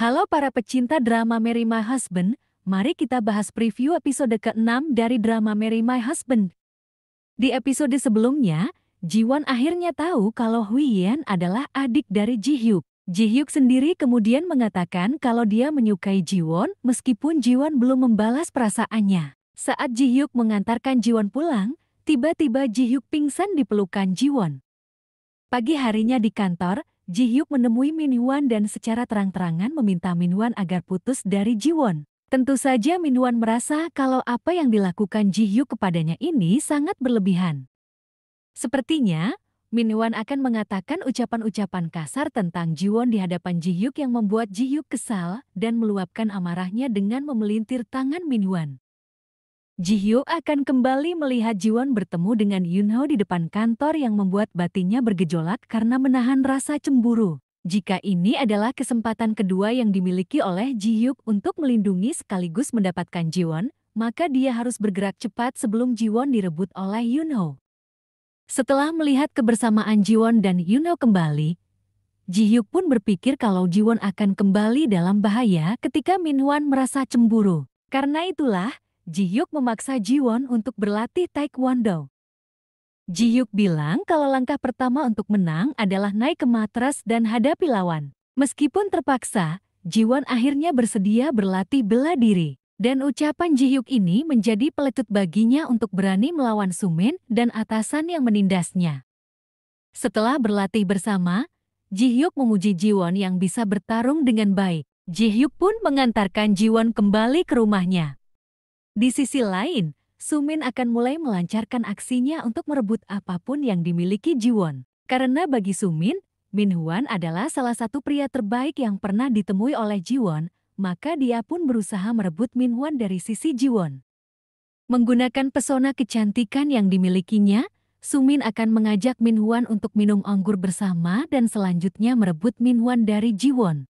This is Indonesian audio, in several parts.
Halo para pecinta drama Mary My Husband, mari kita bahas preview episode ke-6 dari drama Mary My Husband. Di episode sebelumnya, Jiwon akhirnya tahu kalau Hui Yan adalah adik dari Ji Hyuk. Ji Hyuk sendiri kemudian mengatakan kalau dia menyukai Jiwon meskipun Jiwon belum membalas perasaannya. Saat Ji Hyuk mengantarkan Jiwon pulang, tiba-tiba Ji Hyuk pingsan di pelukan Jiwon. Pagi harinya di kantor, Ji Hyuk menemui Min Hwan dan secara terang-terangan meminta Min Hwan agar putus dari Ji Won. Tentu saja Min Hwan merasa kalau apa yang dilakukan Ji Hyuk kepadanya ini sangat berlebihan. Sepertinya, Min Hwan akan mengatakan ucapan-ucapan kasar tentang Ji Won di hadapan Ji Hyuk yang membuat Ji Hyuk kesal dan meluapkan amarahnya dengan memelintir tangan Min Hwan. Jihyo akan kembali melihat Jiwon bertemu dengan Yunho di depan kantor yang membuat batinnya bergejolak karena menahan rasa cemburu. Jika ini adalah kesempatan kedua yang dimiliki oleh Jihyuk untuk melindungi sekaligus mendapatkan Jiwon, maka dia harus bergerak cepat sebelum Jiwon direbut oleh Yunho. Setelah melihat kebersamaan Jiwon dan Yunho kembali, Jihyuk pun berpikir kalau Jiwon akan kembali dalam bahaya ketika Min Minhwan merasa cemburu. Karena itulah, Jiyuk memaksa Jiwon untuk berlatih taekwondo. Jiyuk bilang kalau langkah pertama untuk menang adalah naik ke matras dan hadapi lawan. Meskipun terpaksa, Jiwon akhirnya bersedia berlatih bela diri. Dan ucapan Hyuk ini menjadi pelecut baginya untuk berani melawan Sumin dan atasan yang menindasnya. Setelah berlatih bersama, Jihyuk memuji Jiwon yang bisa bertarung dengan baik. Hyuk pun mengantarkan Jiwon kembali ke rumahnya. Di sisi lain, Sumin akan mulai melancarkan aksinya untuk merebut apapun yang dimiliki Jiwon. Karena bagi Sumin, Min Hwan adalah salah satu pria terbaik yang pernah ditemui oleh Jiwon, maka dia pun berusaha merebut Min Hwan dari sisi Jiwon. Menggunakan pesona kecantikan yang dimilikinya, Sumin akan mengajak Min Hwan untuk minum anggur bersama dan selanjutnya merebut Min Hwan dari Jiwon.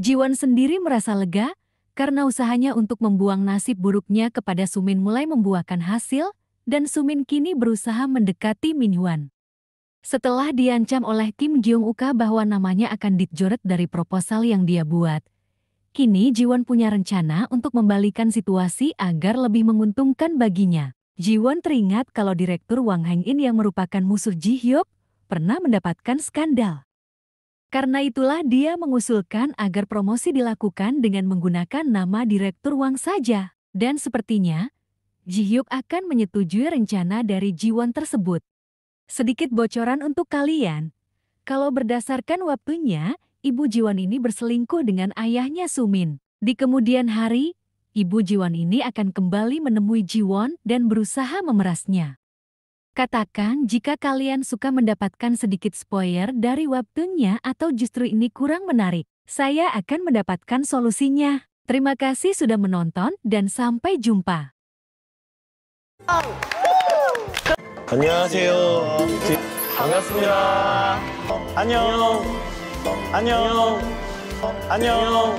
Jiwon sendiri merasa lega karena usahanya untuk membuang nasib buruknya kepada Sumin mulai membuahkan hasil, dan Sumin kini berusaha mendekati Min Hwan. Setelah diancam oleh Kim Jong Uka bahwa namanya akan dicoret dari proposal yang dia buat, kini Jiwon punya rencana untuk membalikan situasi agar lebih menguntungkan baginya. Jiwon teringat kalau Direktur Wang Hengin yang merupakan musuh Ji Hyuk, pernah mendapatkan skandal. Karena itulah dia mengusulkan agar promosi dilakukan dengan menggunakan nama Direktur Wang saja. Dan sepertinya, Ji Hyuk akan menyetujui rencana dari Ji Won tersebut. Sedikit bocoran untuk kalian. Kalau berdasarkan waktunya, ibu Ji Won ini berselingkuh dengan ayahnya Sumin. Di kemudian hari, ibu Ji Won ini akan kembali menemui Ji Won dan berusaha memerasnya. Katakan jika kalian suka mendapatkan sedikit spoiler dari webtoonnya atau justru ini kurang menarik. Saya akan mendapatkan solusinya. Terima kasih sudah menonton dan sampai jumpa. 안녕하세요.